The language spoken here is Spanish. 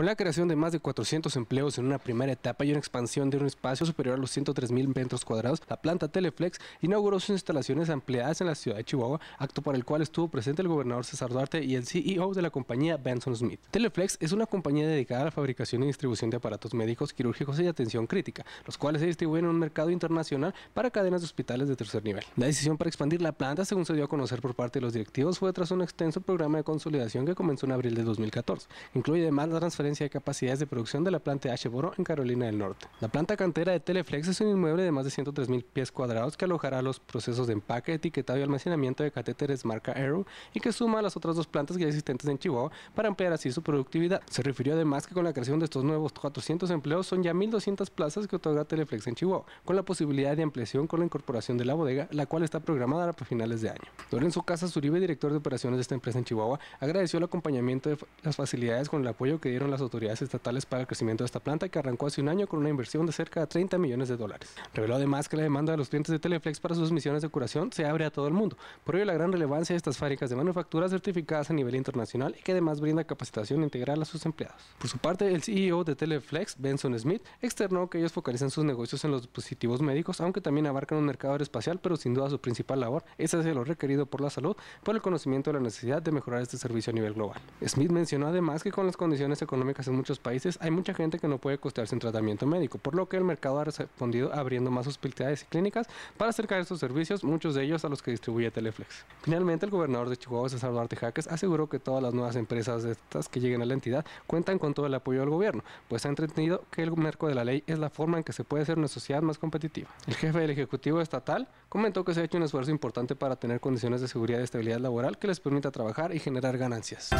Con la creación de más de 400 empleos en una primera etapa y una expansión de un espacio superior a los 103 mil metros cuadrados, la planta Teleflex inauguró sus instalaciones ampliadas en la ciudad de Chihuahua, acto para el cual estuvo presente el gobernador César Duarte y el CEO de la compañía Benson Smith. Teleflex es una compañía dedicada a la fabricación y distribución de aparatos médicos, quirúrgicos y de atención crítica, los cuales se distribuyen en un mercado internacional para cadenas de hospitales de tercer nivel. La decisión para expandir la planta, según se dio a conocer por parte de los directivos, fue tras un extenso programa de consolidación que comenzó en abril de 2014. Incluye además la transferencia de capacidades de producción de la planta de boro en Carolina del Norte. La planta cantera de Teleflex es un inmueble de más de 103.000 pies cuadrados que alojará los procesos de empaque, etiquetado y almacenamiento de catéteres marca Aero y que suma a las otras dos plantas ya existentes en Chihuahua para ampliar así su productividad. Se refirió además que con la creación de estos nuevos 400 empleos son ya 1.200 plazas que otorga Teleflex en Chihuahua, con la posibilidad de ampliación con la incorporación de la bodega, la cual está programada para finales de año. Lorenzo Casas Uribe, director de operaciones de esta empresa en Chihuahua, agradeció el acompañamiento de las facilidades con el apoyo que dieron las autoridades estatales para el crecimiento de esta planta que arrancó hace un año con una inversión de cerca de 30 millones de dólares. Reveló además que la demanda de los clientes de Teleflex para sus misiones de curación se abre a todo el mundo, por ello la gran relevancia de estas fábricas de manufactura certificadas a nivel internacional y que además brinda capacitación integral a sus empleados. Por su parte, el CEO de Teleflex, Benson Smith, externó que ellos focalizan sus negocios en los dispositivos médicos, aunque también abarcan un mercado espacial, pero sin duda su principal labor es hacer lo requerido por la salud, por el conocimiento de la necesidad de mejorar este servicio a nivel global. Smith mencionó además que con las condiciones económicas en muchos países, hay mucha gente que no puede costearse un tratamiento médico, por lo que el mercado ha respondido abriendo más hospitales y clínicas para acercar estos servicios, muchos de ellos a los que distribuye Teleflex. Finalmente, el gobernador de Chihuahua, César Duarte Jaques, aseguró que todas las nuevas empresas de estas que lleguen a la entidad cuentan con todo el apoyo del gobierno, pues ha entretenido que el marco de la ley es la forma en que se puede hacer una sociedad más competitiva. El jefe del Ejecutivo Estatal comentó que se ha hecho un esfuerzo importante para tener condiciones de seguridad y estabilidad laboral que les permita trabajar y generar ganancias.